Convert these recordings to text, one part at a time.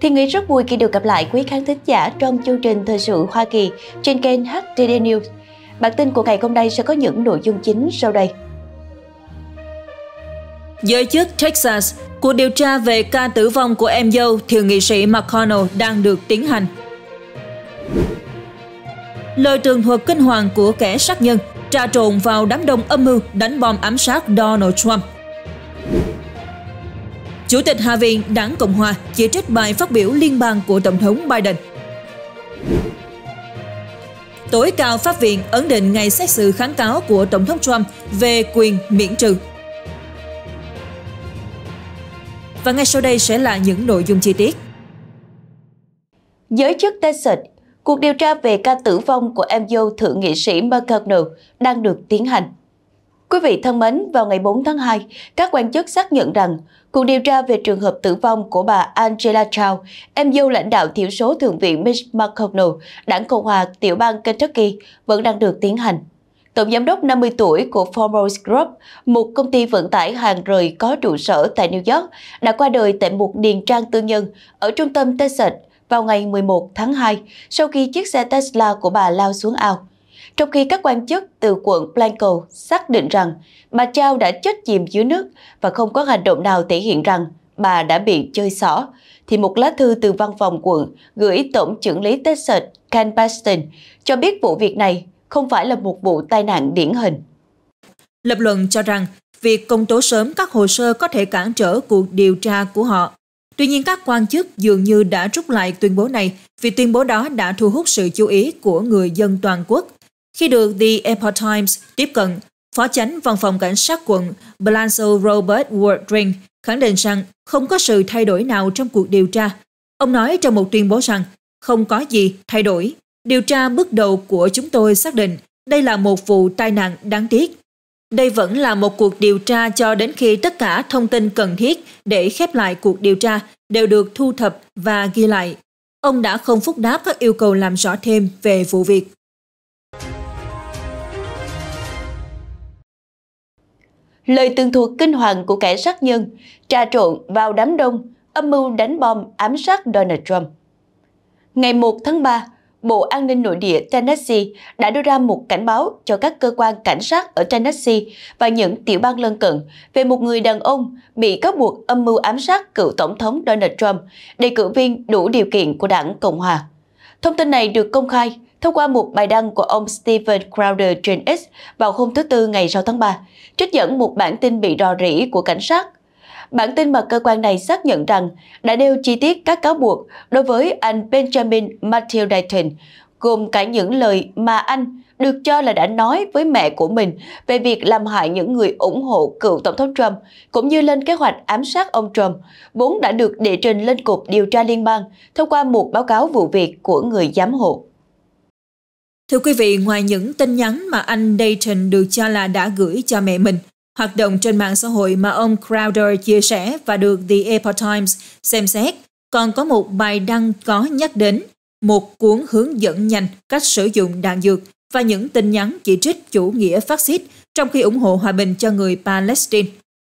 thì Nghĩ rất vui khi được gặp lại quý khán thính giả trong chương trình Thời sự Hoa Kỳ trên kênh HTD News. Bản tin của ngày hôm nay sẽ có những nội dung chính sau đây. Giới chức Texas, cuộc điều tra về ca tử vong của em dâu thượng nghị sĩ McConnell đang được tiến hành. Lời tường thuật kinh hoàng của kẻ sát nhân trà trộn vào đám đông âm mưu đánh bom ám sát Donald Trump – Chủ tịch Hạ viện Đảng Cộng Hòa chỉ trích bài phát biểu liên bang của Tổng thống Biden. Tối cao Pháp viện ấn định ngày xét xử kháng cáo của Tổng thống Trump về quyền miễn trừ. Và ngay sau đây sẽ là những nội dung chi tiết. Giới chức Texas, cuộc điều tra về ca tử vong của em dâu thượng nghị sĩ McConnell đang được tiến hành. Quý vị thân mến, vào ngày 4 tháng 2, các quan chức xác nhận rằng cuộc điều tra về trường hợp tử vong của bà Angela Chow, em dâu lãnh đạo thiểu số Thượng viện Mitch McConnell, đảng Cộng hòa tiểu bang Kentucky, vẫn đang được tiến hành. Tổng giám đốc 50 tuổi của Formos Group, một công ty vận tải hàng rời có trụ sở tại New York, đã qua đời tại một điền trang tư nhân ở trung tâm Texas vào ngày 11 tháng 2 sau khi chiếc xe Tesla của bà lao xuống ao trong khi các quan chức từ quận Blanco xác định rằng bà Chao đã chết chìm dưới nước và không có hành động nào thể hiện rằng bà đã bị chơi xỏ, thì một lá thư từ văn phòng quận gửi Tổng trưởng lý Texas Ken Bastin cho biết vụ việc này không phải là một vụ tai nạn điển hình. Lập luận cho rằng, việc công tố sớm các hồ sơ có thể cản trở cuộc điều tra của họ. Tuy nhiên các quan chức dường như đã rút lại tuyên bố này vì tuyên bố đó đã thu hút sự chú ý của người dân toàn quốc khi được The Epoch Times tiếp cận, Phó chánh văn phòng cảnh sát quận Blanco Robert Wardring khẳng định rằng không có sự thay đổi nào trong cuộc điều tra. Ông nói trong một tuyên bố rằng không có gì thay đổi. Điều tra bước đầu của chúng tôi xác định đây là một vụ tai nạn đáng tiếc. Đây vẫn là một cuộc điều tra cho đến khi tất cả thông tin cần thiết để khép lại cuộc điều tra đều được thu thập và ghi lại. Ông đã không phúc đáp các yêu cầu làm rõ thêm về vụ việc. lời tường thuật kinh hoàng của kẻ sát nhân, trà trộn vào đám đông, âm mưu đánh bom ám sát Donald Trump. Ngày 1 tháng 3, Bộ An ninh Nội địa Tennessee đã đưa ra một cảnh báo cho các cơ quan cảnh sát ở Tennessee và những tiểu bang lân cận về một người đàn ông bị cáo buộc âm mưu ám sát cựu Tổng thống Donald Trump, đề cử viên đủ điều kiện của đảng Cộng Hòa. Thông tin này được công khai thông qua một bài đăng của ông Stephen Crowder trên X vào hôm thứ Tư ngày 6 tháng 3, trích dẫn một bản tin bị rò rỉ của cảnh sát. Bản tin mà cơ quan này xác nhận rằng đã nêu chi tiết các cáo buộc đối với anh Benjamin Matthew Dayton, gồm cả những lời mà anh được cho là đã nói với mẹ của mình về việc làm hại những người ủng hộ cựu Tổng thống Trump, cũng như lên kế hoạch ám sát ông Trump, vốn đã được đệ trình lên Cục Điều tra Liên bang thông qua một báo cáo vụ việc của người giám hộ. Thưa quý vị, ngoài những tin nhắn mà anh Dayton được cho là đã gửi cho mẹ mình, hoạt động trên mạng xã hội mà ông Crowder chia sẻ và được The Epoch Times xem xét, còn có một bài đăng có nhắc đến một cuốn hướng dẫn nhanh cách sử dụng đạn dược và những tin nhắn chỉ trích chủ nghĩa phát xít trong khi ủng hộ hòa bình cho người Palestine.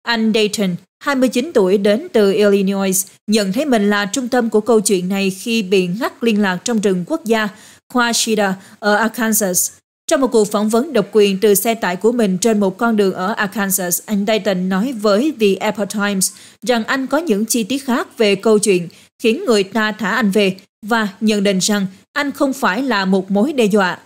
Anh Dayton, 29 tuổi đến từ Illinois, nhận thấy mình là trung tâm của câu chuyện này khi bị ngắt liên lạc trong rừng quốc gia Washida ở Arkansas. Trong một cuộc phỏng vấn độc quyền từ xe tải của mình trên một con đường ở Arkansas, anh Dayton nói với The Apple Times rằng anh có những chi tiết khác về câu chuyện khiến người ta thả anh về và nhận định rằng anh không phải là một mối đe dọa.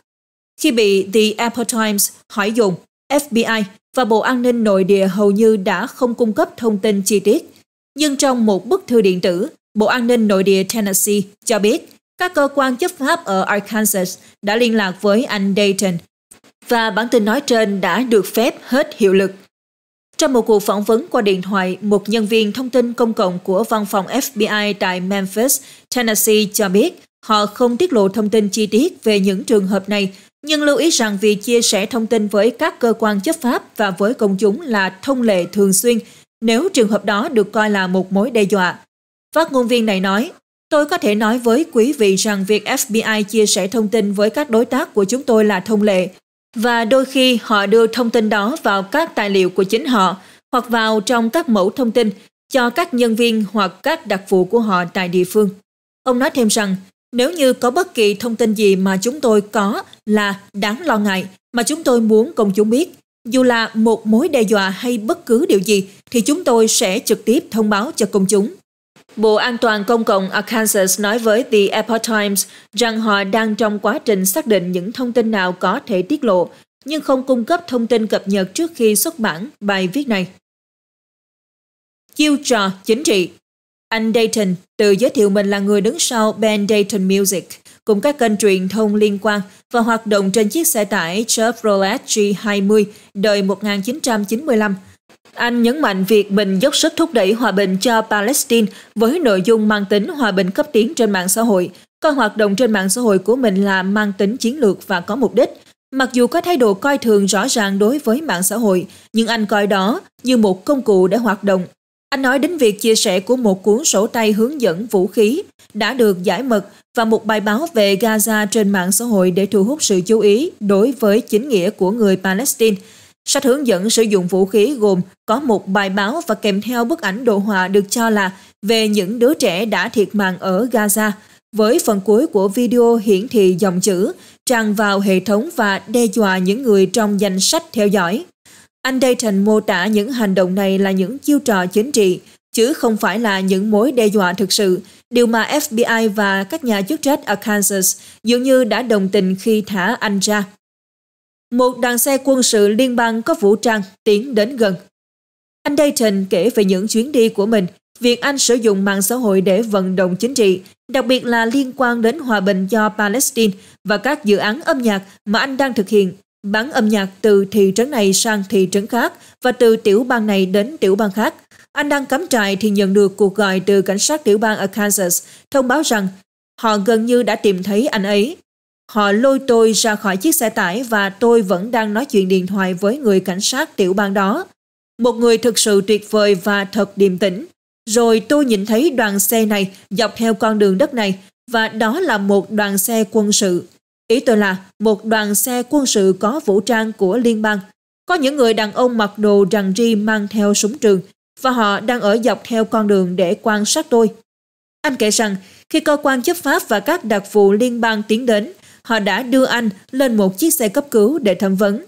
Khi bị The Apple Times hỏi dùng FBI và Bộ An ninh Nội địa hầu như đã không cung cấp thông tin chi tiết. Nhưng trong một bức thư điện tử, Bộ An ninh Nội địa Tennessee cho biết các cơ quan chấp pháp ở Arkansas đã liên lạc với anh Dayton và bản tin nói trên đã được phép hết hiệu lực. Trong một cuộc phỏng vấn qua điện thoại, một nhân viên thông tin công cộng của văn phòng FBI tại Memphis, Tennessee cho biết họ không tiết lộ thông tin chi tiết về những trường hợp này, nhưng lưu ý rằng việc chia sẻ thông tin với các cơ quan chấp pháp và với công chúng là thông lệ thường xuyên nếu trường hợp đó được coi là một mối đe dọa. Phát ngôn viên này nói, Tôi có thể nói với quý vị rằng việc FBI chia sẻ thông tin với các đối tác của chúng tôi là thông lệ và đôi khi họ đưa thông tin đó vào các tài liệu của chính họ hoặc vào trong các mẫu thông tin cho các nhân viên hoặc các đặc vụ của họ tại địa phương. Ông nói thêm rằng, nếu như có bất kỳ thông tin gì mà chúng tôi có là đáng lo ngại mà chúng tôi muốn công chúng biết, dù là một mối đe dọa hay bất cứ điều gì thì chúng tôi sẽ trực tiếp thông báo cho công chúng. Bộ An toàn Công cộng Arkansas nói với The Epoch Times rằng họ đang trong quá trình xác định những thông tin nào có thể tiết lộ, nhưng không cung cấp thông tin cập nhật trước khi xuất bản bài viết này. Chiêu trò chính trị Anh Dayton tự giới thiệu mình là người đứng sau band Dayton Music, cùng các kênh truyền thông liên quan và hoạt động trên chiếc xe tải Chevrolet G20 đời 1995 anh nhấn mạnh việc mình dốc sức thúc đẩy hòa bình cho Palestine với nội dung mang tính hòa bình cấp tiến trên mạng xã hội, coi hoạt động trên mạng xã hội của mình là mang tính chiến lược và có mục đích. Mặc dù có thái độ coi thường rõ ràng đối với mạng xã hội, nhưng anh coi đó như một công cụ để hoạt động. Anh nói đến việc chia sẻ của một cuốn sổ tay hướng dẫn vũ khí đã được giải mật và một bài báo về Gaza trên mạng xã hội để thu hút sự chú ý đối với chính nghĩa của người Palestine – Sách hướng dẫn sử dụng vũ khí gồm có một bài báo và kèm theo bức ảnh đồ họa được cho là về những đứa trẻ đã thiệt mạng ở Gaza. Với phần cuối của video hiển thị dòng chữ tràn vào hệ thống và đe dọa những người trong danh sách theo dõi. Anh Dayton mô tả những hành động này là những chiêu trò chính trị, chứ không phải là những mối đe dọa thực sự, điều mà FBI và các nhà chức trách ở Kansas dường như đã đồng tình khi thả anh ra. Một đoàn xe quân sự liên bang có vũ trang tiến đến gần. Anh Dayton kể về những chuyến đi của mình, việc anh sử dụng mạng xã hội để vận động chính trị, đặc biệt là liên quan đến hòa bình cho Palestine và các dự án âm nhạc mà anh đang thực hiện, bán âm nhạc từ thị trấn này sang thị trấn khác và từ tiểu bang này đến tiểu bang khác. Anh đang cắm trại thì nhận được cuộc gọi từ cảnh sát tiểu bang Arkansas thông báo rằng họ gần như đã tìm thấy anh ấy. Họ lôi tôi ra khỏi chiếc xe tải và tôi vẫn đang nói chuyện điện thoại với người cảnh sát tiểu bang đó. Một người thực sự tuyệt vời và thật điềm tĩnh. Rồi tôi nhìn thấy đoàn xe này dọc theo con đường đất này và đó là một đoàn xe quân sự. Ý tôi là một đoàn xe quân sự có vũ trang của liên bang. Có những người đàn ông mặc đồ rằng ri mang theo súng trường và họ đang ở dọc theo con đường để quan sát tôi. Anh kể rằng khi cơ quan chấp pháp và các đặc vụ liên bang tiến đến, họ đã đưa anh lên một chiếc xe cấp cứu để thẩm vấn.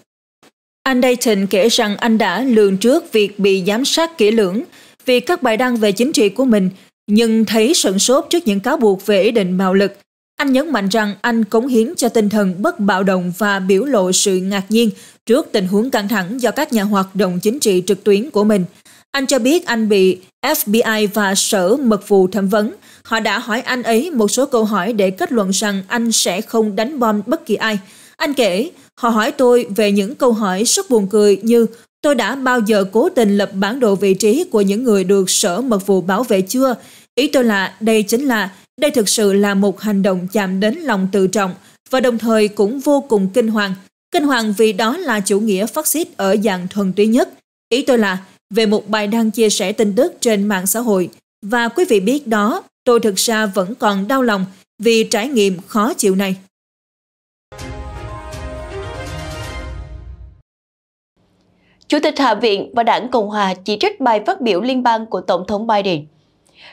Anh Dayton kể rằng anh đã lường trước việc bị giám sát kỹ lưỡng vì các bài đăng về chính trị của mình, nhưng thấy sửng sốt trước những cáo buộc về ý định bạo lực. Anh nhấn mạnh rằng anh cống hiến cho tinh thần bất bạo động và biểu lộ sự ngạc nhiên trước tình huống căng thẳng do các nhà hoạt động chính trị trực tuyến của mình – anh cho biết anh bị FBI và Sở Mật vụ thẩm vấn. Họ đã hỏi anh ấy một số câu hỏi để kết luận rằng anh sẽ không đánh bom bất kỳ ai. Anh kể, họ hỏi tôi về những câu hỏi rất buồn cười như tôi đã bao giờ cố tình lập bản đồ vị trí của những người được Sở Mật vụ bảo vệ chưa? Ý tôi là đây chính là, đây thực sự là một hành động chạm đến lòng tự trọng và đồng thời cũng vô cùng kinh hoàng. Kinh hoàng vì đó là chủ nghĩa phát xít ở dạng thuần túy nhất. Ý tôi là về một bài đăng chia sẻ tin tức trên mạng xã hội và quý vị biết đó, tôi thực ra vẫn còn đau lòng vì trải nghiệm khó chịu này. Chủ tịch Hạ viện và đảng Cộng hòa chỉ trích bài phát biểu liên bang của Tổng thống Biden.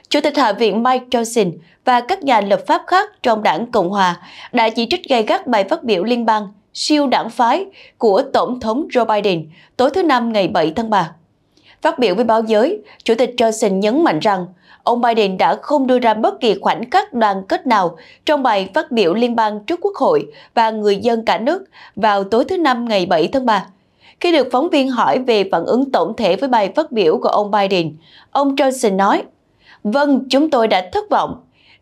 Chủ tịch Hạ viện Mike Johnson và các nhà lập pháp khác trong đảng Cộng hòa đã chỉ trích gay gắt bài phát biểu liên bang siêu đảng phái của Tổng thống Joe Biden tối thứ Năm ngày 7 tháng 3. Phát biểu với báo giới, Chủ tịch Johnson nhấn mạnh rằng ông Biden đã không đưa ra bất kỳ khoảnh khắc đoàn kết nào trong bài phát biểu liên bang trước Quốc hội và người dân cả nước vào tối thứ Năm ngày 7 tháng 3. Khi được phóng viên hỏi về phản ứng tổng thể với bài phát biểu của ông Biden, ông Johnson nói, Vâng, chúng tôi đã thất vọng,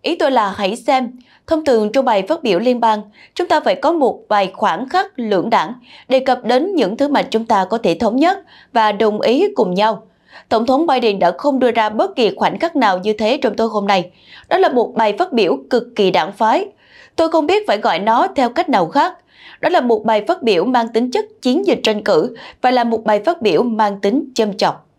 Ý tôi là hãy xem. Thông thường trong bài phát biểu liên bang, chúng ta phải có một vài khoảng khắc lưỡng đảng đề cập đến những thứ mà chúng ta có thể thống nhất và đồng ý cùng nhau. Tổng thống Biden đã không đưa ra bất kỳ khoảnh khắc nào như thế trong tối hôm nay. Đó là một bài phát biểu cực kỳ đảng phái. Tôi không biết phải gọi nó theo cách nào khác. Đó là một bài phát biểu mang tính chất chiến dịch tranh cử và là một bài phát biểu mang tính châm chọc.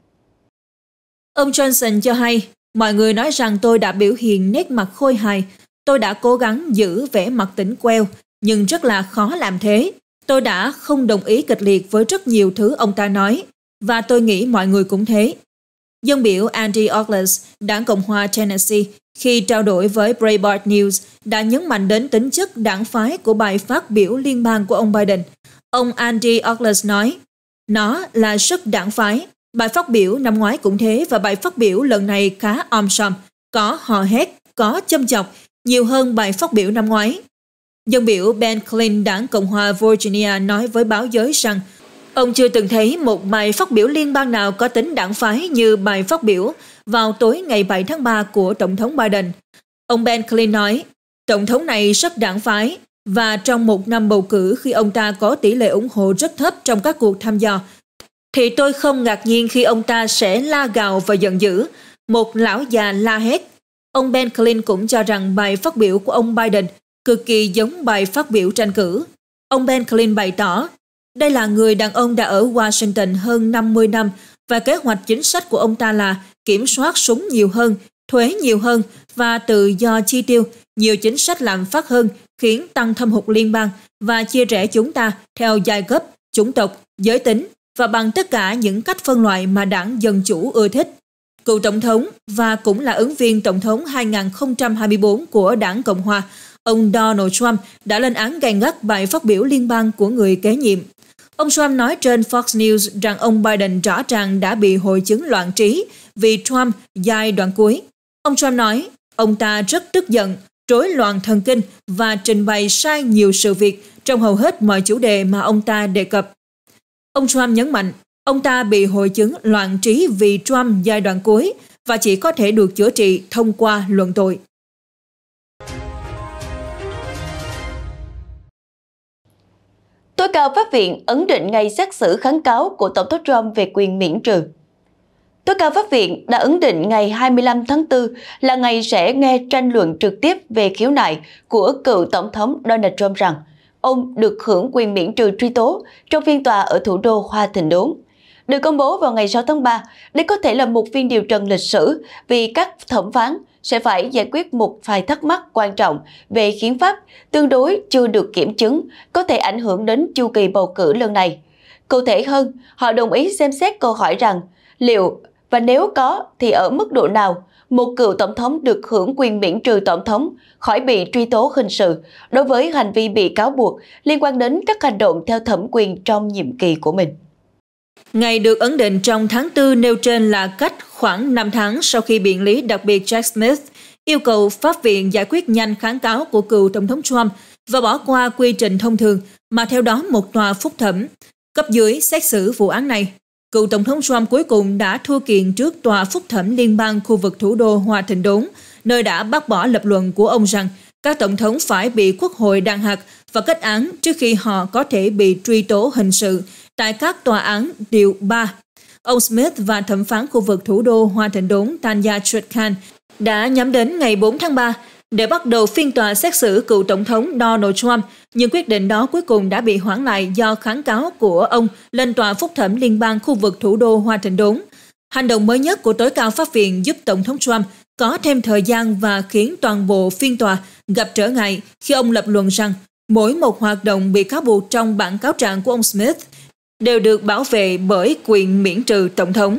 Ông Johnson cho hay, Mọi người nói rằng tôi đã biểu hiện nét mặt khôi hài, tôi đã cố gắng giữ vẻ mặt tỉnh queo, nhưng rất là khó làm thế. Tôi đã không đồng ý kịch liệt với rất nhiều thứ ông ta nói, và tôi nghĩ mọi người cũng thế. Dân biểu Andy Ogles, đảng Cộng hòa Tennessee, khi trao đổi với Breitbart News, đã nhấn mạnh đến tính chất đảng phái của bài phát biểu liên bang của ông Biden. Ông Andy Ogles nói, nó là sức đảng phái, Bài phát biểu năm ngoái cũng thế và bài phát biểu lần này khá om sòm, có hò hét, có châm chọc, nhiều hơn bài phát biểu năm ngoái. Dân biểu Ben Clint đảng Cộng hòa Virginia nói với báo giới rằng ông chưa từng thấy một bài phát biểu liên bang nào có tính đảng phái như bài phát biểu vào tối ngày 7 tháng 3 của Tổng thống Biden. Ông Ben Clint nói, Tổng thống này rất đảng phái và trong một năm bầu cử khi ông ta có tỷ lệ ủng hộ rất thấp trong các cuộc thăm dò thì tôi không ngạc nhiên khi ông ta sẽ la gào và giận dữ. Một lão già la hét. Ông Ben Clint cũng cho rằng bài phát biểu của ông Biden cực kỳ giống bài phát biểu tranh cử. Ông Ben Clint bày tỏ, đây là người đàn ông đã ở Washington hơn 50 năm và kế hoạch chính sách của ông ta là kiểm soát súng nhiều hơn, thuế nhiều hơn và tự do chi tiêu, nhiều chính sách lạm phát hơn khiến tăng thâm hụt liên bang và chia rẽ chúng ta theo giai cấp, chủng tộc, giới tính, và bằng tất cả những cách phân loại mà đảng Dân Chủ ưa thích. Cựu Tổng thống và cũng là ứng viên Tổng thống 2024 của đảng Cộng Hòa, ông Donald Trump đã lên án gay gắt bài phát biểu liên bang của người kế nhiệm. Ông Trump nói trên Fox News rằng ông Biden rõ ràng đã bị hội chứng loạn trí vì Trump giai đoạn cuối. Ông Trump nói, ông ta rất tức giận, rối loạn thần kinh và trình bày sai nhiều sự việc trong hầu hết mọi chủ đề mà ông ta đề cập. Ông Trump nhấn mạnh, ông ta bị hội chứng loạn trí vì Trump giai đoạn cuối và chỉ có thể được chữa trị thông qua luận tội. Tối cao pháp viện ấn định ngày xét xử kháng cáo của Tổng thống Trump về quyền miễn trừ. Tối cao pháp viện đã ấn định ngày 25 tháng 4 là ngày sẽ nghe tranh luận trực tiếp về khiếu nại của cựu Tổng thống Donald Trump rằng – ông được hưởng quyền miễn trừ truy tố trong phiên tòa ở thủ đô Hoa Thịnh Đốn. Được công bố vào ngày 6 tháng 3, đây có thể là một phiên điều trần lịch sử vì các thẩm phán sẽ phải giải quyết một vài thắc mắc quan trọng về hiến pháp tương đối chưa được kiểm chứng có thể ảnh hưởng đến chu kỳ bầu cử lần này. Cụ thể hơn, họ đồng ý xem xét câu hỏi rằng liệu và nếu có thì ở mức độ nào một cựu tổng thống được hưởng quyền miễn trừ tổng thống khỏi bị truy tố hình sự đối với hành vi bị cáo buộc liên quan đến các hành động theo thẩm quyền trong nhiệm kỳ của mình. Ngày được ấn định trong tháng 4 nêu trên là cách khoảng 5 tháng sau khi biện lý đặc biệt Jack Smith yêu cầu Pháp viện giải quyết nhanh kháng cáo của cựu Tổng thống Trump và bỏ qua quy trình thông thường mà theo đó một tòa phúc thẩm cấp dưới xét xử vụ án này. Cựu Tổng thống Trump cuối cùng đã thua kiện trước tòa phúc thẩm liên bang khu vực thủ đô Hoa Thịnh Đốn, nơi đã bác bỏ lập luận của ông rằng các tổng thống phải bị quốc hội đàn hạt và kết án trước khi họ có thể bị truy tố hình sự tại các tòa án điều 3. Ông Smith và thẩm phán khu vực thủ đô Hoa Thịnh Đốn Tanya Khan đã nhắm đến ngày 4 tháng 3 để bắt đầu phiên tòa xét xử cựu Tổng thống Donald Trump, nhưng quyết định đó cuối cùng đã bị hoãn lại do kháng cáo của ông lên tòa phúc thẩm liên bang khu vực thủ đô Hoa Thịnh Đốn. Hành động mới nhất của tối cao pháp viện giúp Tổng thống Trump có thêm thời gian và khiến toàn bộ phiên tòa gặp trở ngại khi ông lập luận rằng mỗi một hoạt động bị cáo buộc trong bản cáo trạng của ông Smith đều được bảo vệ bởi quyền miễn trừ Tổng thống.